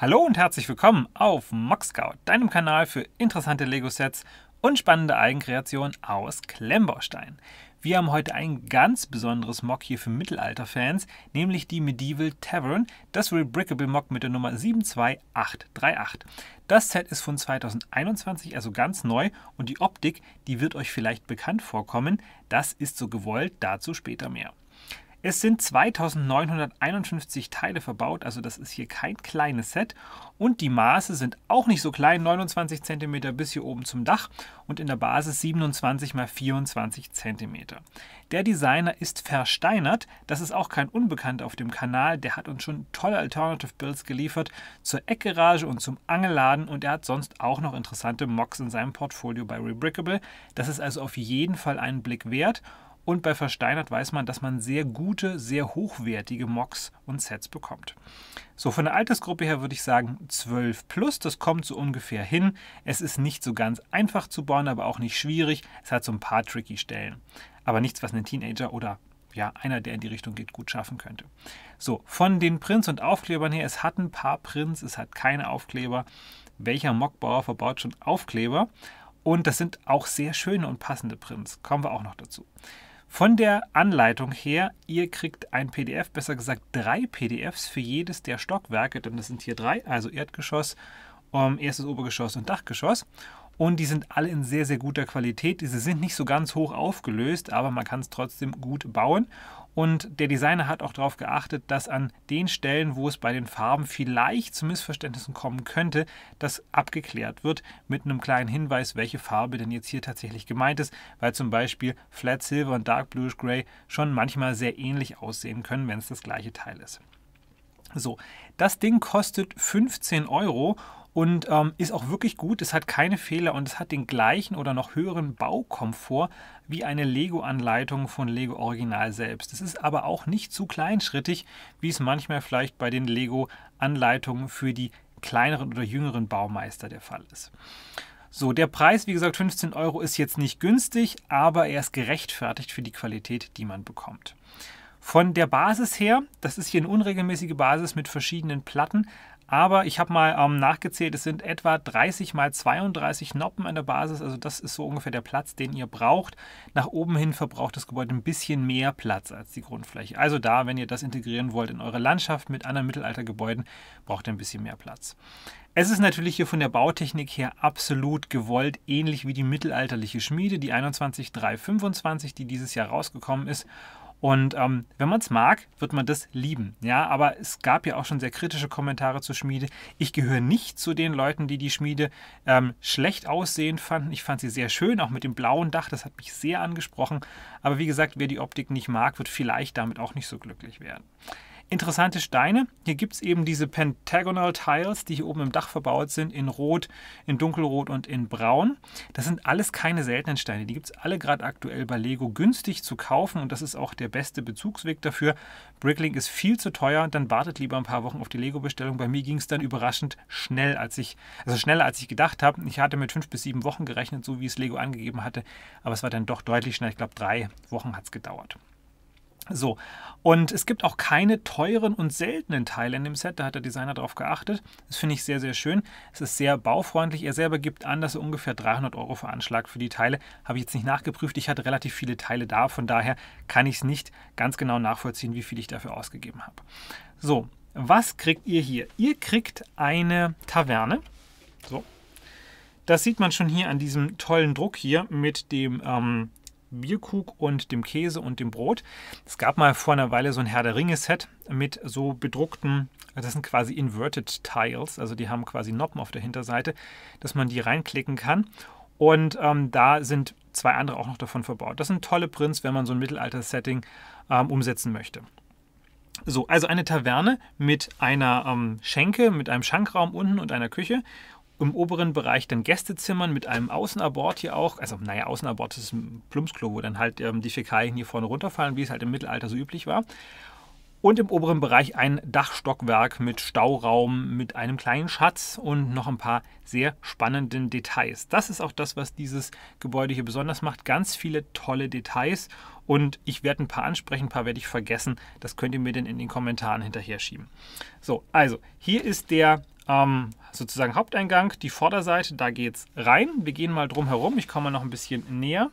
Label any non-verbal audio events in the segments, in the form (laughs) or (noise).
Hallo und herzlich willkommen auf Moxcout, deinem Kanal für interessante Lego-Sets und spannende Eigenkreationen aus Klemmbaustein. Wir haben heute ein ganz besonderes Mock hier für Mittelalter-Fans, nämlich die Medieval Tavern, das Rebrickable Mock mit der Nummer 72838. Das Set ist von 2021, also ganz neu und die Optik, die wird euch vielleicht bekannt vorkommen, das ist so gewollt, dazu später mehr. Es sind 2951 Teile verbaut, also das ist hier kein kleines Set. Und die Maße sind auch nicht so klein, 29 cm bis hier oben zum Dach und in der Basis 27 x 24 cm. Der Designer ist versteinert, das ist auch kein Unbekannter auf dem Kanal, der hat uns schon tolle Alternative Builds geliefert zur Eckgarage und zum Angelladen und er hat sonst auch noch interessante Mocks in seinem Portfolio bei Rebrickable. Das ist also auf jeden Fall einen Blick wert. Und bei Versteinert weiß man, dass man sehr gute, sehr hochwertige Mocks und Sets bekommt. So, von der Altersgruppe her würde ich sagen 12 plus, das kommt so ungefähr hin. Es ist nicht so ganz einfach zu bauen, aber auch nicht schwierig. Es hat so ein paar tricky Stellen. Aber nichts, was ein Teenager oder ja, einer, der in die Richtung geht, gut schaffen könnte. So, von den Prints und Aufklebern her, es hat ein paar Prints, es hat keine Aufkleber. Welcher Mockbauer verbaut schon Aufkleber? Und das sind auch sehr schöne und passende Prints. Kommen wir auch noch dazu. Von der Anleitung her, ihr kriegt ein PDF, besser gesagt drei PDFs für jedes der Stockwerke, denn das sind hier drei, also Erdgeschoss, um, ähm, erstes Obergeschoss und Dachgeschoss. Und die sind alle in sehr, sehr guter Qualität. Diese sind nicht so ganz hoch aufgelöst, aber man kann es trotzdem gut bauen. Und der Designer hat auch darauf geachtet, dass an den Stellen, wo es bei den Farben vielleicht zu Missverständnissen kommen könnte, das abgeklärt wird mit einem kleinen Hinweis, welche Farbe denn jetzt hier tatsächlich gemeint ist, weil zum Beispiel Flat Silver und Dark Bluish Gray schon manchmal sehr ähnlich aussehen können, wenn es das gleiche Teil ist. So, das Ding kostet 15 Euro und ähm, ist auch wirklich gut. Es hat keine Fehler und es hat den gleichen oder noch höheren Baukomfort wie eine Lego-Anleitung von Lego Original selbst. Es ist aber auch nicht zu kleinschrittig, wie es manchmal vielleicht bei den Lego-Anleitungen für die kleineren oder jüngeren Baumeister der Fall ist. So, der Preis, wie gesagt, 15 Euro ist jetzt nicht günstig, aber er ist gerechtfertigt für die Qualität, die man bekommt. Von der Basis her, das ist hier eine unregelmäßige Basis mit verschiedenen Platten, aber ich habe mal ähm, nachgezählt, es sind etwa 30 mal 32 Noppen an der Basis. Also das ist so ungefähr der Platz, den ihr braucht. Nach oben hin verbraucht das Gebäude ein bisschen mehr Platz als die Grundfläche. Also da, wenn ihr das integrieren wollt in eure Landschaft mit anderen Mittelaltergebäuden, braucht ihr ein bisschen mehr Platz. Es ist natürlich hier von der Bautechnik her absolut gewollt, ähnlich wie die mittelalterliche Schmiede, die 21325, die dieses Jahr rausgekommen ist und ähm, wenn man es mag, wird man das lieben. Ja, aber es gab ja auch schon sehr kritische Kommentare zur Schmiede. Ich gehöre nicht zu den Leuten, die die Schmiede ähm, schlecht aussehen fanden. Ich fand sie sehr schön, auch mit dem blauen Dach. Das hat mich sehr angesprochen. Aber wie gesagt, wer die Optik nicht mag, wird vielleicht damit auch nicht so glücklich werden interessante Steine. Hier gibt es eben diese Pentagonal Tiles, die hier oben im Dach verbaut sind, in Rot, in Dunkelrot und in Braun. Das sind alles keine seltenen Steine. Die gibt es alle gerade aktuell bei Lego günstig zu kaufen und das ist auch der beste Bezugsweg dafür. Bricklink ist viel zu teuer, dann wartet lieber ein paar Wochen auf die Lego-Bestellung. Bei mir ging es dann überraschend schnell, als ich, also schneller als ich gedacht habe. Ich hatte mit fünf bis sieben Wochen gerechnet, so wie es Lego angegeben hatte, aber es war dann doch deutlich schneller. Ich glaube, drei Wochen hat es gedauert. So, und es gibt auch keine teuren und seltenen Teile in dem Set, da hat der Designer darauf geachtet. Das finde ich sehr, sehr schön. Es ist sehr baufreundlich. Er selber gibt an, dass er ungefähr 300 Euro veranschlagt für die Teile. Habe ich jetzt nicht nachgeprüft. Ich hatte relativ viele Teile da, von daher kann ich es nicht ganz genau nachvollziehen, wie viel ich dafür ausgegeben habe. So, was kriegt ihr hier? Ihr kriegt eine Taverne. So, das sieht man schon hier an diesem tollen Druck hier mit dem... Ähm, Bierkrug und dem Käse und dem Brot. Es gab mal vor einer Weile so ein Herr der Ringe-Set mit so bedruckten, das sind quasi Inverted Tiles, also die haben quasi Noppen auf der Hinterseite, dass man die reinklicken kann. Und ähm, da sind zwei andere auch noch davon verbaut. Das sind tolle Prints, wenn man so ein Mittelalter-Setting ähm, umsetzen möchte. So, also eine Taverne mit einer ähm, Schenke, mit einem Schankraum unten und einer Küche im oberen Bereich dann Gästezimmern mit einem Außenabort hier auch. Also, naja, Außenabort ist ein Plumpsklo, wo dann halt ähm, die Fäkalien hier vorne runterfallen, wie es halt im Mittelalter so üblich war und im oberen Bereich ein Dachstockwerk mit Stauraum, mit einem kleinen Schatz und noch ein paar sehr spannenden Details. Das ist auch das, was dieses Gebäude hier besonders macht. Ganz viele tolle Details und ich werde ein paar ansprechen, ein paar werde ich vergessen. Das könnt ihr mir dann in den Kommentaren hinterher schieben. So, also hier ist der ähm, sozusagen Haupteingang, die Vorderseite, da geht es rein. Wir gehen mal drum herum, ich komme noch ein bisschen näher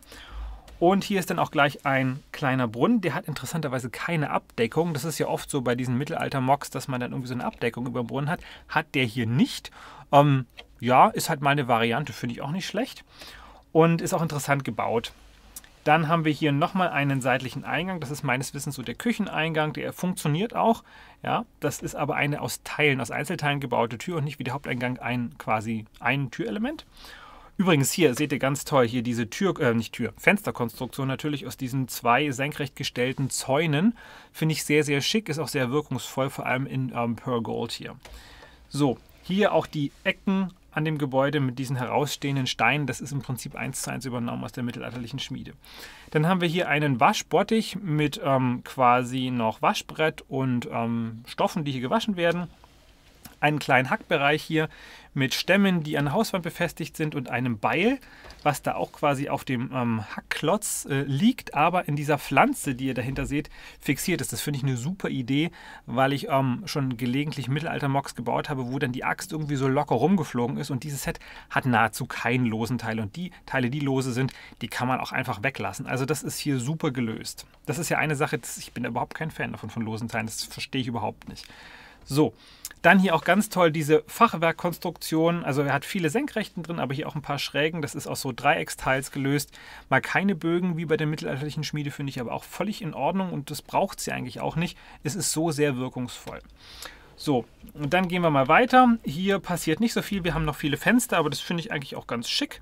und hier ist dann auch gleich ein kleiner Brunnen. Der hat interessanterweise keine Abdeckung. Das ist ja oft so bei diesen Mittelalter-Mocks, dass man dann irgendwie so eine Abdeckung über den Brunnen hat. Hat der hier nicht. Ähm, ja, ist halt mal eine Variante, finde ich auch nicht schlecht. Und ist auch interessant gebaut. Dann haben wir hier nochmal einen seitlichen Eingang. Das ist meines Wissens so der Kücheneingang. Der funktioniert auch. Ja, das ist aber eine aus Teilen, aus Einzelteilen gebaute Tür und nicht wie der Haupteingang ein quasi ein Türelement. Übrigens hier seht ihr ganz toll hier diese Tür, äh, nicht Tür, Fensterkonstruktion natürlich aus diesen zwei senkrecht gestellten Zäunen. Finde ich sehr, sehr schick, ist auch sehr wirkungsvoll, vor allem in ähm, Pearl Gold hier. So, hier auch die Ecken an dem Gebäude mit diesen herausstehenden Steinen. Das ist im Prinzip eins zu eins übernommen aus der mittelalterlichen Schmiede. Dann haben wir hier einen Waschbottich mit ähm, quasi noch Waschbrett und ähm, Stoffen, die hier gewaschen werden einen kleinen Hackbereich hier mit Stämmen, die an der Hauswand befestigt sind und einem Beil, was da auch quasi auf dem ähm, Hackklotz äh, liegt, aber in dieser Pflanze, die ihr dahinter seht, fixiert ist. Das finde ich eine super Idee, weil ich ähm, schon gelegentlich Mittelalter-Mocks gebaut habe, wo dann die Axt irgendwie so locker rumgeflogen ist und dieses Set hat nahezu keinen losen Teil und die Teile, die lose sind, die kann man auch einfach weglassen. Also das ist hier super gelöst. Das ist ja eine Sache, das, ich bin überhaupt kein Fan davon von losen Teilen, das verstehe ich überhaupt nicht. So, dann hier auch ganz toll diese Fachwerkkonstruktion. Also er hat viele Senkrechten drin, aber hier auch ein paar Schrägen. Das ist aus so Dreiecksteils gelöst. Mal keine Bögen wie bei der mittelalterlichen Schmiede, finde ich aber auch völlig in Ordnung und das braucht sie eigentlich auch nicht. Es ist so sehr wirkungsvoll. So, und dann gehen wir mal weiter. Hier passiert nicht so viel. Wir haben noch viele Fenster, aber das finde ich eigentlich auch ganz schick.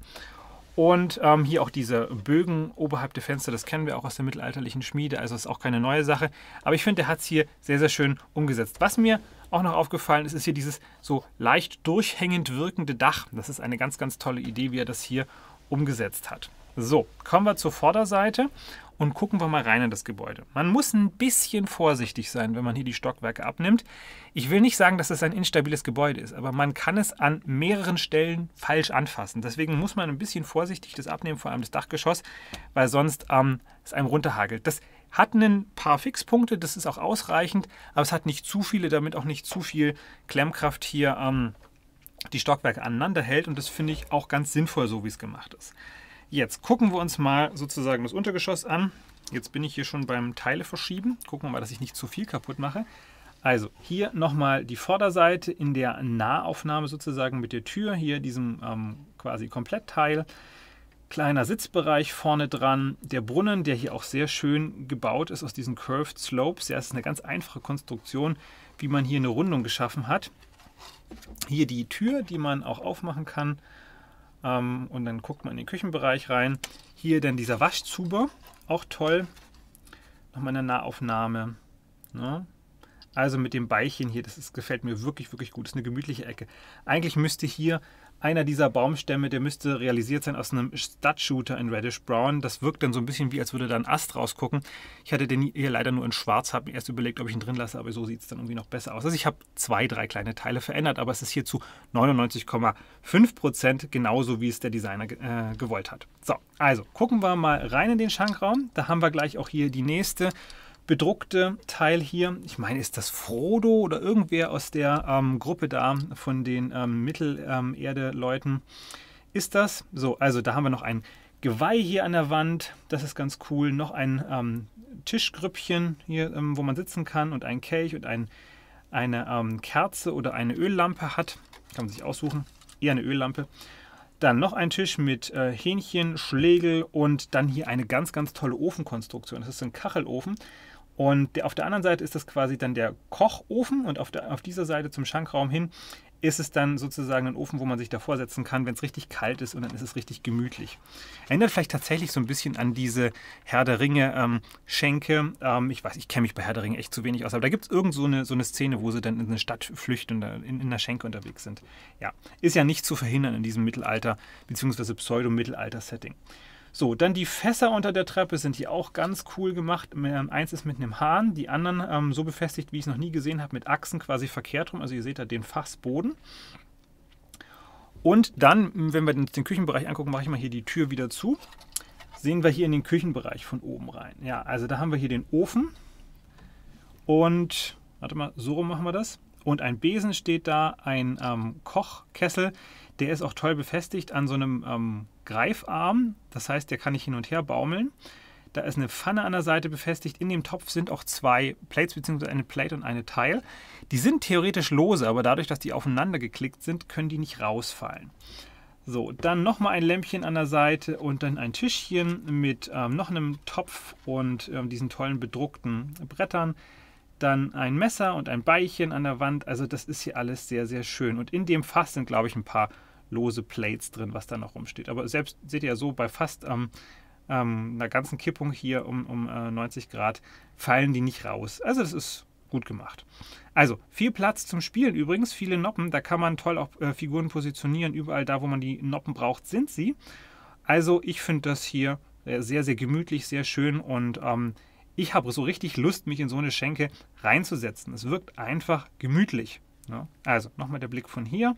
Und ähm, hier auch diese Bögen oberhalb der Fenster, das kennen wir auch aus der mittelalterlichen Schmiede, also ist auch keine neue Sache. Aber ich finde, er hat es hier sehr, sehr schön umgesetzt. Was mir auch noch aufgefallen ist, ist hier dieses so leicht durchhängend wirkende Dach. Das ist eine ganz, ganz tolle Idee, wie er das hier umgesetzt hat. So, kommen wir zur Vorderseite und gucken wir mal rein in das Gebäude. Man muss ein bisschen vorsichtig sein, wenn man hier die Stockwerke abnimmt. Ich will nicht sagen, dass es ein instabiles Gebäude ist, aber man kann es an mehreren Stellen falsch anfassen. Deswegen muss man ein bisschen vorsichtig das abnehmen, vor allem das Dachgeschoss, weil sonst ähm, es einem runterhagelt. Das hat ein paar Fixpunkte, das ist auch ausreichend, aber es hat nicht zu viele, damit auch nicht zu viel Klemmkraft hier ähm, die Stockwerke aneinander hält und das finde ich auch ganz sinnvoll, so wie es gemacht ist. Jetzt gucken wir uns mal sozusagen das Untergeschoss an. Jetzt bin ich hier schon beim Teile verschieben. Gucken wir mal, dass ich nicht zu viel kaputt mache. Also hier nochmal die Vorderseite in der Nahaufnahme sozusagen mit der Tür. Hier diesem ähm, quasi Komplettteil. Kleiner Sitzbereich vorne dran. Der Brunnen, der hier auch sehr schön gebaut ist aus diesen Curved Slopes. Ja, es ist eine ganz einfache Konstruktion, wie man hier eine Rundung geschaffen hat. Hier die Tür, die man auch aufmachen kann ähm, und dann guckt man in den Küchenbereich rein. Hier dann dieser Waschzuber, auch toll. Nochmal eine Nahaufnahme. Ne? Also mit dem Beichen hier, das ist, gefällt mir wirklich, wirklich gut. Das ist eine gemütliche Ecke. Eigentlich müsste hier einer dieser Baumstämme, der müsste realisiert sein aus einem Stadtshooter in Reddish Brown. Das wirkt dann so ein bisschen wie, als würde da ein Ast rausgucken. Ich hatte den hier leider nur in schwarz, habe mir erst überlegt, ob ich ihn drin lasse, aber so sieht es dann irgendwie noch besser aus. Also ich habe zwei, drei kleine Teile verändert, aber es ist hier zu 99,5% Prozent genauso, wie es der Designer äh, gewollt hat. So, also gucken wir mal rein in den Schankraum. Da haben wir gleich auch hier die nächste bedruckte Teil hier. Ich meine, ist das Frodo oder irgendwer aus der ähm, Gruppe da von den ähm, Mittelerde-Leuten? Ist das? So, also da haben wir noch ein Geweih hier an der Wand. Das ist ganz cool. Noch ein ähm, Tischgrüppchen hier, ähm, wo man sitzen kann und ein Kelch und ein, eine ähm, Kerze oder eine Öllampe hat. Kann man sich aussuchen. Eher eine Öllampe. Dann noch ein Tisch mit äh, Hähnchen, Schlegel und dann hier eine ganz, ganz tolle Ofenkonstruktion. Das ist ein Kachelofen. Und auf der anderen Seite ist das quasi dann der Kochofen und auf, der, auf dieser Seite zum Schankraum hin ist es dann sozusagen ein Ofen, wo man sich davor setzen kann, wenn es richtig kalt ist und dann ist es richtig gemütlich. Erinnert vielleicht tatsächlich so ein bisschen an diese Herr der Ringe-Schenke. Ähm, ähm, ich weiß, ich kenne mich bei Herr der Ringe echt zu wenig aus, aber da gibt es irgend so eine, so eine Szene, wo sie dann in eine Stadt flüchten und in, in einer Schenke unterwegs sind. Ja, ist ja nicht zu verhindern in diesem Mittelalter- bzw. Pseudo-Mittelalter-Setting. So, dann die Fässer unter der Treppe sind hier auch ganz cool gemacht. Ähm, eins ist mit einem Hahn, die anderen ähm, so befestigt, wie ich es noch nie gesehen habe, mit Achsen quasi verkehrt rum. Also ihr seht da den Fassboden. Und dann, wenn wir uns den Küchenbereich angucken, mache ich mal hier die Tür wieder zu. Sehen wir hier in den Küchenbereich von oben rein. Ja, also da haben wir hier den Ofen. Und, warte mal, so rum machen wir das. Und ein Besen steht da, ein ähm, Kochkessel. Der ist auch toll befestigt an so einem ähm, Greifarm. Das heißt, der kann nicht hin und her baumeln. Da ist eine Pfanne an der Seite befestigt. In dem Topf sind auch zwei Plates, beziehungsweise eine Plate und eine Teil. Die sind theoretisch lose, aber dadurch, dass die aufeinander geklickt sind, können die nicht rausfallen. So, dann nochmal ein Lämpchen an der Seite und dann ein Tischchen mit ähm, noch einem Topf und ähm, diesen tollen bedruckten Brettern. Dann ein Messer und ein Beilchen an der Wand. Also das ist hier alles sehr, sehr schön. Und in dem Fass sind, glaube ich, ein paar lose Plates drin, was da noch rumsteht. Aber selbst seht ihr ja so, bei fast ähm, ähm, einer ganzen Kippung hier um, um äh, 90 Grad fallen die nicht raus. Also das ist gut gemacht. Also viel Platz zum Spielen übrigens, viele Noppen. Da kann man toll auch äh, Figuren positionieren. Überall da, wo man die Noppen braucht, sind sie. Also ich finde das hier äh, sehr, sehr gemütlich, sehr schön und ähm, ich habe so richtig Lust, mich in so eine Schenke reinzusetzen. Es wirkt einfach gemütlich. Ne? Also nochmal der Blick von hier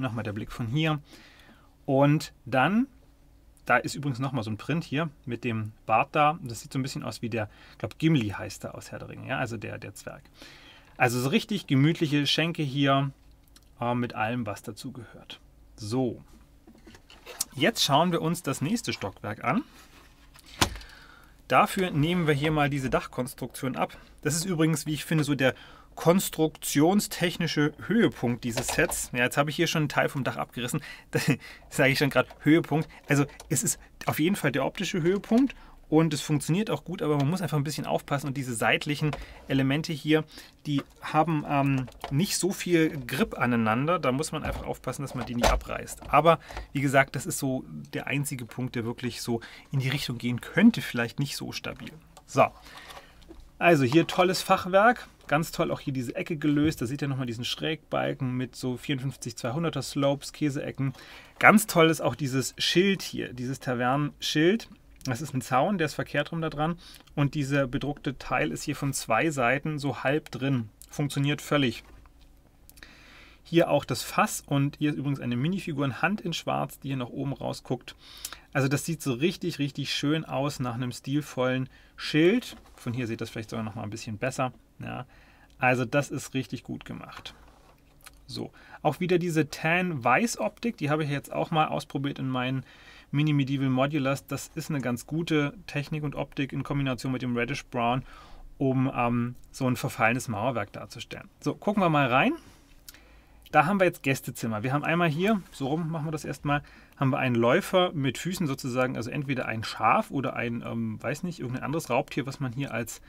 nochmal der Blick von hier. Und dann, da ist übrigens nochmal so ein Print hier mit dem Bart da. Das sieht so ein bisschen aus wie der, ich glaube Gimli heißt er aus Herr der Ringe, ja? also der, der Zwerg. Also so richtig gemütliche Schenke hier äh, mit allem, was dazu gehört. So, jetzt schauen wir uns das nächste Stockwerk an. Dafür nehmen wir hier mal diese Dachkonstruktion ab. Das ist übrigens, wie ich finde, so der konstruktionstechnische Höhepunkt dieses Sets. Ja, jetzt habe ich hier schon einen Teil vom Dach abgerissen. (laughs) Das sage ich dann gerade Höhepunkt. Also es ist auf jeden Fall der optische Höhepunkt und es funktioniert auch gut, aber man muss einfach ein bisschen aufpassen und diese seitlichen Elemente hier, die haben ähm, nicht so viel Grip aneinander. Da muss man einfach aufpassen, dass man die nicht abreißt. Aber wie gesagt, das ist so der einzige Punkt, der wirklich so in die Richtung gehen könnte, vielleicht nicht so stabil. So, also hier tolles Fachwerk. Ganz toll auch hier diese Ecke gelöst. Da seht ihr nochmal diesen Schrägbalken mit so 54-200er Slopes, Käseecken. Ganz toll ist auch dieses Schild hier, dieses Tavernenschild. Das ist ein Zaun, der ist verkehrt rum da dran. Und dieser bedruckte Teil ist hier von zwei Seiten so halb drin. Funktioniert völlig. Hier auch das Fass und hier ist übrigens eine Minifigur in Hand in Schwarz, die hier nach oben rausguckt. Also das sieht so richtig, richtig schön aus nach einem stilvollen Schild. Von hier sieht das vielleicht sogar noch mal ein bisschen besser. Ja, also das ist richtig gut gemacht. So, auch wieder diese Tan-Weiß-Optik, die habe ich jetzt auch mal ausprobiert in meinen Mini Medieval Modulus. Das ist eine ganz gute Technik und Optik in Kombination mit dem Reddish Brown, um ähm, so ein verfallenes Mauerwerk darzustellen. So, gucken wir mal rein. Da haben wir jetzt Gästezimmer. Wir haben einmal hier, so rum machen wir das erstmal, haben wir einen Läufer mit Füßen sozusagen, also entweder ein Schaf oder ein, ähm, weiß nicht, irgendein anderes Raubtier, was man hier als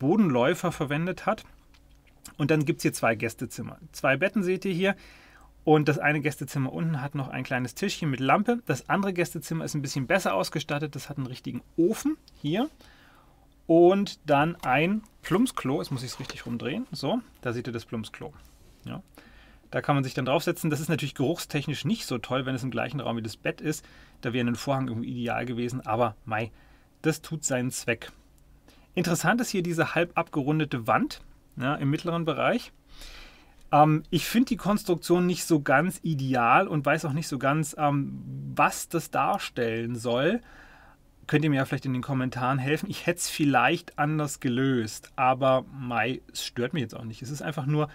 Bodenläufer verwendet hat. Und dann gibt es hier zwei Gästezimmer. Zwei Betten seht ihr hier. Und das eine Gästezimmer unten hat noch ein kleines Tischchen mit Lampe. Das andere Gästezimmer ist ein bisschen besser ausgestattet. Das hat einen richtigen Ofen hier. Und dann ein Plumpsklo. Jetzt muss ich es richtig rumdrehen. So, da seht ihr das Plumpsklo. Ja. Da kann man sich dann draufsetzen. Das ist natürlich geruchstechnisch nicht so toll, wenn es im gleichen Raum wie das Bett ist. Da wäre ein Vorhang irgendwie ideal gewesen. Aber mei, das tut seinen Zweck. Interessant ist hier diese halb abgerundete Wand ja, im mittleren Bereich. Ähm, ich finde die Konstruktion nicht so ganz ideal und weiß auch nicht so ganz, ähm, was das darstellen soll. Könnt ihr mir ja vielleicht in den Kommentaren helfen. Ich hätte es vielleicht anders gelöst, aber Mai, es stört mich jetzt auch nicht. Es ist einfach nur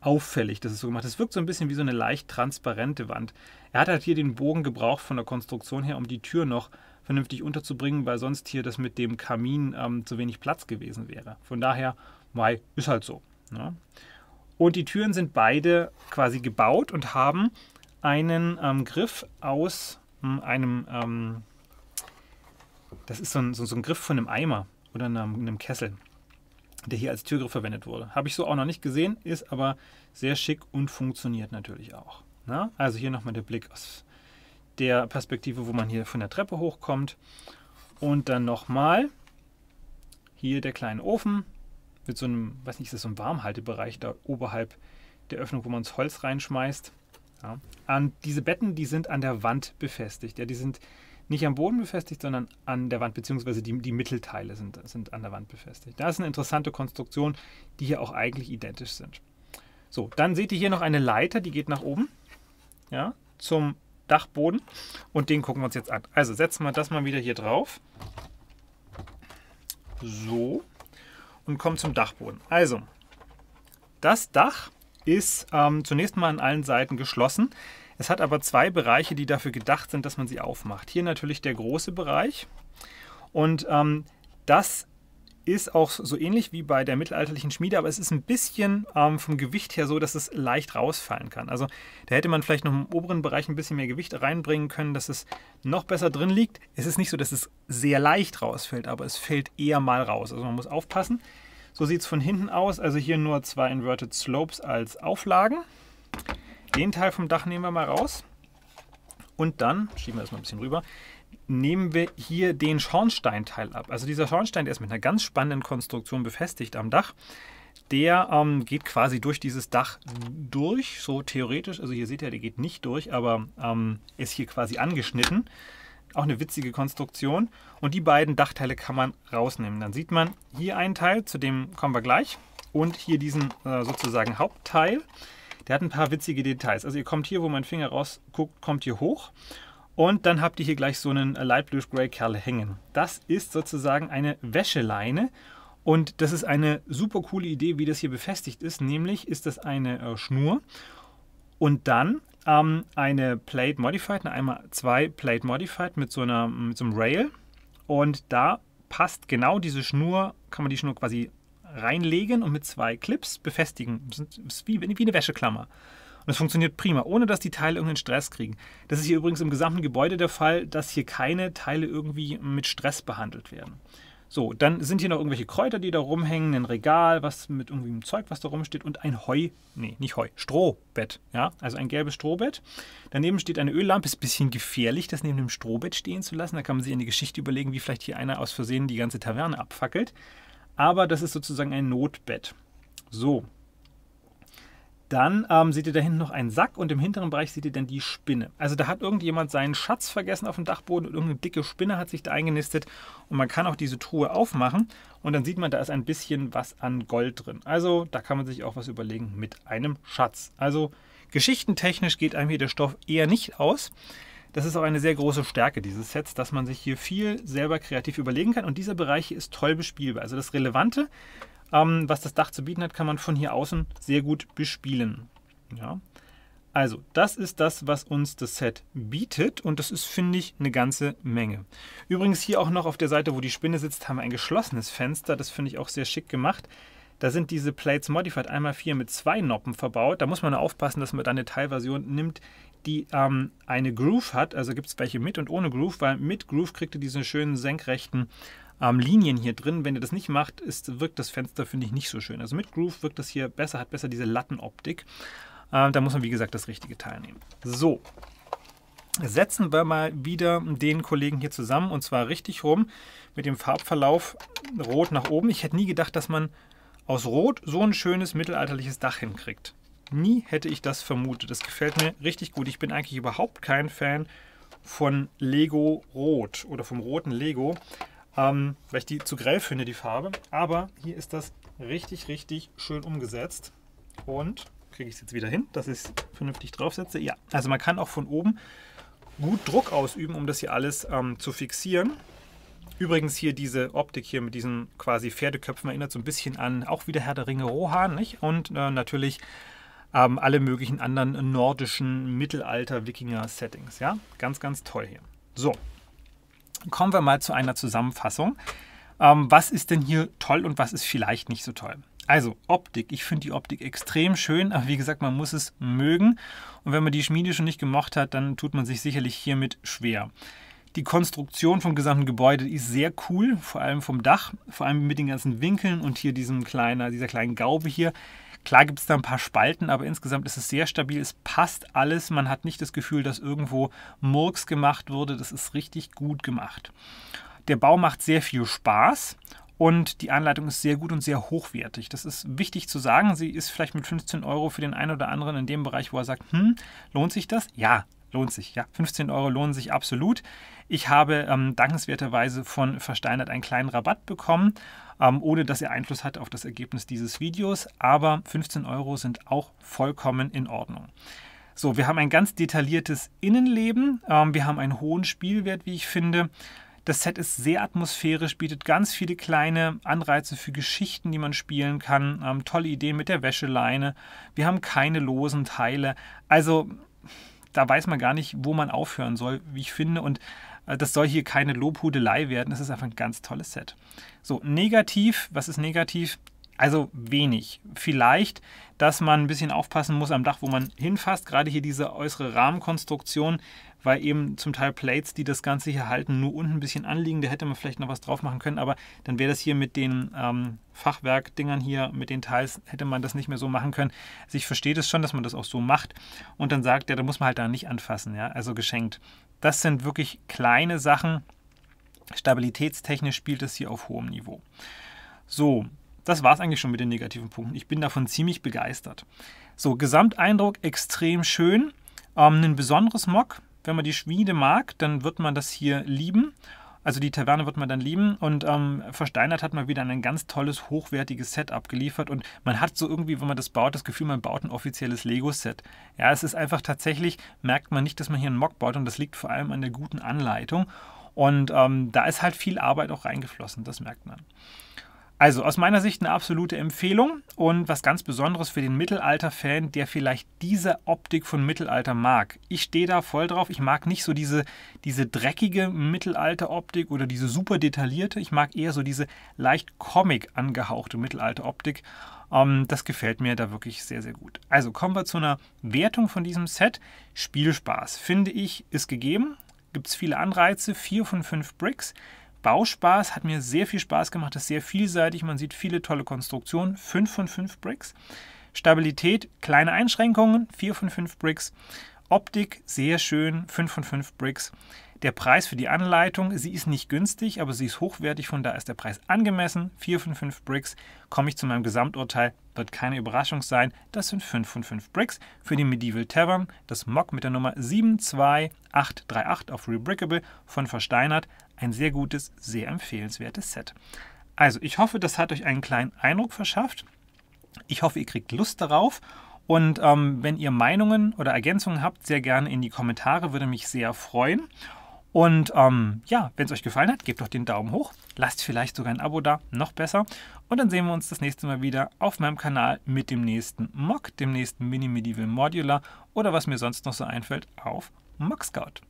auffällig, dass es so gemacht ist. Es wirkt so ein bisschen wie so eine leicht transparente Wand. Er hat halt hier den Bogen gebraucht von der Konstruktion her, um die Tür noch vernünftig unterzubringen, weil sonst hier das mit dem Kamin ähm, zu wenig Platz gewesen wäre. Von daher, Mai ist halt so. Ne? Und die Türen sind beide quasi gebaut und haben einen ähm, Griff aus hm, einem, ähm, das ist so ein, so, so ein, Griff von einem Eimer oder einem, einem Kessel, der hier als Türgriff verwendet wurde. Habe ich so auch noch nicht gesehen, ist aber sehr schick und funktioniert natürlich auch. Na? Ne? Also hier nochmal der Blick aus, der Perspektive, wo man hier von der Treppe hochkommt. Und dann nochmal hier der kleine Ofen mit so einem, weiß nicht, ist das so ein Warmhaltebereich da oberhalb der Öffnung, wo man das Holz reinschmeißt. Ja. An diese Betten, die sind an der Wand befestigt. Ja, die sind nicht am Boden befestigt, sondern an der Wand, beziehungsweise die, die Mittelteile sind, sind an der Wand befestigt. Das ist eine interessante Konstruktion, die hier auch eigentlich identisch sind. So, dann seht ihr hier noch eine Leiter, die geht nach oben, ja, zum Dachboden. Und den gucken wir uns jetzt an. Also setzen wir das mal wieder hier drauf. So. Und kommen zum Dachboden. Also, das Dach ist ähm, zunächst mal an allen Seiten geschlossen. Es hat aber zwei Bereiche, die dafür gedacht sind, dass man sie aufmacht. Hier natürlich der große Bereich. Und ähm, das ist auch so ähnlich wie bei der mittelalterlichen Schmiede, aber es ist ein bisschen ähm, vom Gewicht her so, dass es leicht rausfallen kann. Also da hätte man vielleicht noch im oberen Bereich ein bisschen mehr Gewicht reinbringen können, dass es noch besser drin liegt. Es ist nicht so, dass es sehr leicht rausfällt, aber es fällt eher mal raus. Also man muss aufpassen. So sieht es von hinten aus. Also hier nur zwei Inverted Slopes als Auflagen. Den Teil vom Dach nehmen wir mal raus. Und dann, schieben wir das mal ein bisschen rüber, nehmen wir hier den Schornsteinteil ab. Also dieser Schornstein, der ist mit einer ganz spannenden Konstruktion befestigt am Dach. Der ähm, geht quasi durch dieses Dach durch, so theoretisch. Also hier seht ihr, der geht nicht durch, aber ähm, ist hier quasi angeschnitten. Auch eine witzige Konstruktion. Und die beiden Dachteile kann man rausnehmen. Dann sieht man hier einen Teil, zu dem kommen wir gleich. Und hier diesen äh, sozusagen Hauptteil. Der hat ein paar witzige Details. Also ihr kommt hier, wo mein Finger rausguckt, kommt hier hoch. Und dann habt ihr hier gleich so einen äh, Light Blue Gray Kerl hängen. Das ist sozusagen eine Wäscheleine. Und das ist eine super coole Idee, wie das hier befestigt ist. Nämlich ist das eine äh, Schnur und dann ähm, eine Plate Modified, eine einmal zwei Plate Modified mit so, einer, mit so einem Rail. Und da passt genau diese Schnur, kann man die Schnur quasi reinlegen und mit zwei Clips befestigen. Das ist wie, wie eine Wäscheklammer. Und es funktioniert prima, ohne dass die Teile irgendeinen Stress kriegen. Das ist hier übrigens im gesamten Gebäude der Fall, dass hier keine Teile irgendwie mit Stress behandelt werden. So, dann sind hier noch irgendwelche Kräuter, die da rumhängen, ein Regal, was mit irgendwie einem Zeug, was da rumsteht und ein Heu, nee, nicht Heu, Strohbett, ja, also ein gelbes Strohbett. Daneben steht eine Öllampe, ist ein bisschen gefährlich, das neben dem Strohbett stehen zu lassen. Da kann man sich eine Geschichte überlegen, wie vielleicht hier einer aus Versehen die ganze Taverne abfackelt. Aber das ist sozusagen ein Notbett. So. Dann ähm, seht ihr da hinten noch einen Sack und im hinteren Bereich seht ihr dann die Spinne. Also da hat irgendjemand seinen Schatz vergessen auf dem Dachboden und irgendeine dicke Spinne hat sich da eingenistet. Und man kann auch diese Truhe aufmachen und dann sieht man, da ist ein bisschen was an Gold drin. Also da kann man sich auch was überlegen mit einem Schatz. Also geschichtentechnisch geht einem hier der Stoff eher nicht aus. Das ist auch eine sehr große Stärke dieses Sets, dass man sich hier viel selber kreativ überlegen kann und dieser Bereich hier ist toll bespielbar. Also das Relevante, ähm, was das Dach zu bieten hat, kann man von hier außen sehr gut bespielen. Ja. Also, das ist das, was uns das Set bietet und das ist, finde ich, eine ganze Menge. Übrigens hier auch noch auf der Seite, wo die Spinne sitzt, haben wir ein geschlossenes Fenster. Das finde ich auch sehr schick gemacht. Da sind diese Plates Modified 1x4 mit zwei Noppen verbaut. Da muss man aufpassen, dass man da eine Teilversion nimmt, die ähm, eine Groove hat. Also gibt es welche mit und ohne Groove, weil mit Groove kriegt ihr diese schönen senkrechten ähm, Linien hier drin. Wenn ihr das nicht macht, ist, wirkt das Fenster, finde ich, nicht so schön. Also mit Groove wirkt das hier besser, hat besser diese Lattenoptik. Ähm, da muss man, wie gesagt, das richtige Teil nehmen. So, setzen wir mal wieder den Kollegen hier zusammen und zwar richtig rum mit dem Farbverlauf rot nach oben. Ich hätte nie gedacht, dass man aus rot so ein schönes mittelalterliches Dach hinkriegt nie hätte ich das vermutet. Das gefällt mir richtig gut. Ich bin eigentlich überhaupt kein Fan von Lego Rot oder vom roten Lego, ähm, weil ich die zu grell finde, die Farbe. Aber hier ist das richtig, richtig schön umgesetzt. Und kriege ich es jetzt wieder hin, dass ich es vernünftig draufsetze. Ja, also man kann auch von oben gut Druck ausüben, um das hier alles ähm, zu fixieren. Übrigens hier diese Optik hier mit diesen quasi Pferdeköpfen erinnert so ein bisschen an auch wieder Herr der Ringe Rohan, nicht? Und äh, natürlich ähm, alle möglichen anderen nordischen Mittelalter-Wikinger-Settings. Ja, ganz, ganz toll hier. So, kommen wir mal zu einer Zusammenfassung. Ähm, was ist denn hier toll und was ist vielleicht nicht so toll? Also Optik. Ich finde die Optik extrem schön, aber wie gesagt, man muss es mögen. Und wenn man die Schmiede schon nicht gemocht hat, dann tut man sich sicherlich hiermit schwer. Die Konstruktion vom gesamten Gebäude ist sehr cool, vor allem vom Dach, vor allem mit den ganzen Winkeln und hier diesem kleinen, dieser kleinen Gaube hier. Klar gibt es da ein paar Spalten, aber insgesamt ist es sehr stabil. Es passt alles. Man hat nicht das Gefühl, dass irgendwo Murks gemacht wurde. Das ist richtig gut gemacht. Der Bau macht sehr viel Spaß und die Anleitung ist sehr gut und sehr hochwertig. Das ist wichtig zu sagen. Sie ist vielleicht mit 15 Euro für den einen oder anderen in dem Bereich, wo er sagt, hm, lohnt sich das? Ja, lohnt sich. Ja, 15 Euro lohnen sich absolut. Ich habe ähm, dankenswerterweise von Versteinert einen kleinen Rabatt bekommen, ähm, ohne dass er Einfluss hat auf das Ergebnis dieses Videos. Aber 15 Euro sind auch vollkommen in Ordnung. So, wir haben ein ganz detailliertes Innenleben. Ähm, wir haben einen hohen Spielwert, wie ich finde. Das Set ist sehr atmosphärisch, bietet ganz viele kleine Anreize für Geschichten, die man spielen kann. Ähm, tolle Ideen mit der Wäscheleine. Wir haben keine losen Teile. Also da weiß man gar nicht, wo man aufhören soll, wie ich finde. Und äh, das soll hier keine Lobhudelei werden. Es ist einfach ein ganz tolles Set. So, negativ, was ist negativ? Also wenig. Vielleicht, dass man ein bisschen aufpassen muss am Dach, wo man hinfasst. Gerade hier diese äußere Rahmenkonstruktion weil eben zum Teil Plates, die das Ganze hier halten, nur unten ein bisschen anliegen. Da hätte man vielleicht noch was drauf machen können, aber dann wäre das hier mit den ähm, Fachwerkdingern hier, mit den Teils, hätte man das nicht mehr so machen können. Also ich verstehe das schon, dass man das auch so macht und dann sagt, ja, da muss man halt da nicht anfassen, ja, also geschenkt. Das sind wirklich kleine Sachen. Stabilitätstechnisch spielt es hier auf hohem Niveau. So, das war es eigentlich schon mit den negativen Punkten. Ich bin davon ziemlich begeistert. So, Gesamteindruck extrem schön. Ähm, ein besonderes Mock, wenn man die Schmiede mag, dann wird man das hier lieben. Also die Taverne wird man dann lieben und ähm, versteinert hat man wieder ein ganz tolles, hochwertiges Set abgeliefert und man hat so irgendwie, wenn man das baut, das Gefühl, man baut ein offizielles Lego-Set. Ja, es ist einfach tatsächlich, merkt man nicht, dass man hier einen Mock baut und das liegt vor allem an der guten Anleitung und ähm, da ist halt viel Arbeit auch reingeflossen, das merkt man. Also aus meiner Sicht eine absolute Empfehlung und was ganz Besonderes für den Mittelalter-Fan, der vielleicht diese Optik von Mittelalter mag. Ich stehe da voll drauf. Ich mag nicht so diese, diese dreckige Mittelalter-Optik oder diese super detaillierte. Ich mag eher so diese leicht Comic angehauchte Mittelalter-Optik. Ähm, das gefällt mir da wirklich sehr, sehr gut. Also kommen wir zu einer Wertung von diesem Set. Spielspaß, finde ich, ist gegeben. Gibt es viele Anreize. Vier von fünf Bricks. Bauspaß, hat mir sehr viel Spaß gemacht, ist sehr vielseitig, man sieht viele tolle Konstruktionen, 5 von 5 Bricks. Stabilität, kleine Einschränkungen, 4 von 5 Bricks. Optik, sehr schön, 5 von 5 Bricks. Der Preis für die Anleitung, sie ist nicht günstig, aber sie ist hochwertig, von da ist der Preis angemessen, 4 von 5 Bricks. Komme ich zu meinem Gesamturteil, wird keine Überraschung sein, das sind 5 von 5 Bricks. Für die Medieval Tavern, das Mock mit der Nummer 72838 auf Rebrickable von Versteinert, ein sehr gutes, sehr empfehlenswertes Set. Also, ich hoffe, das hat euch einen kleinen Eindruck verschafft. Ich hoffe, ihr kriegt Lust darauf. Und ähm, wenn ihr Meinungen oder Ergänzungen habt, sehr gerne in die Kommentare, würde mich sehr freuen. Und ähm, ja, wenn es euch gefallen hat, gebt doch den Daumen hoch, lasst vielleicht sogar ein Abo da, noch besser. Und dann sehen wir uns das nächste Mal wieder auf meinem Kanal mit dem nächsten Mock, dem nächsten Mini Medieval Modular oder was mir sonst noch so einfällt auf Mock Scout.